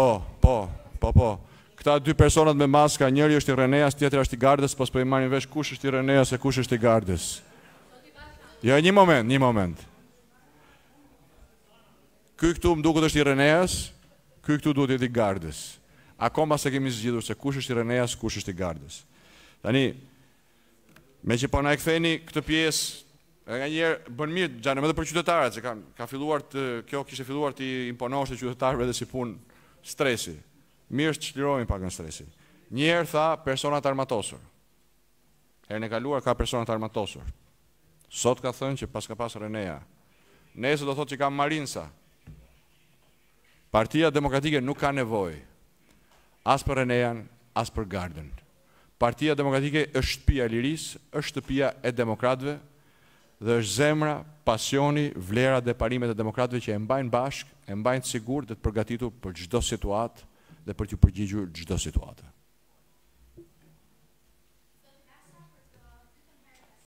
Po, po, po, po. Këta dy personat me maska, njëri është i Reneas, tjetër është i Gardës, pas po i marrin vesh kush është i Reneas e kush është i Gardës. Jo, një moment, një moment. Ky këtu më duket është i Reneas, ky këtu duhet të jetë i Gardës. Akoma se kemi zgjidhur se kush është i Reneas, kush është i Gardës. Tani me që po na e ktheni këtë pjesë Edhe nga njerë bën mirë, gjanë edhe për qytetarët, që ka, ka filluar të, kjo kishe filluar të imponoshtë qytetarëve dhe si punë stresi. Mirë që qlirojmë pak në stresi. Njerë tha personat armatosur. Herën e kaluar ka personat armatosur. Sot ka thënë që pas ka pas Renea. Nesë do thot që ka Marinsa. Partia Demokratike nuk ka nevoj. As për Renean, as për Garden. Partia Demokratike është pia liris, është pia e demokratve dhe është zemra pasioni, vlera dhe parimet e demokratëve që e mbajnë bashk, e mbajnë sigur dhe të përgatitu për gjdo situatë dhe për të përgjigjur gjdo situatë.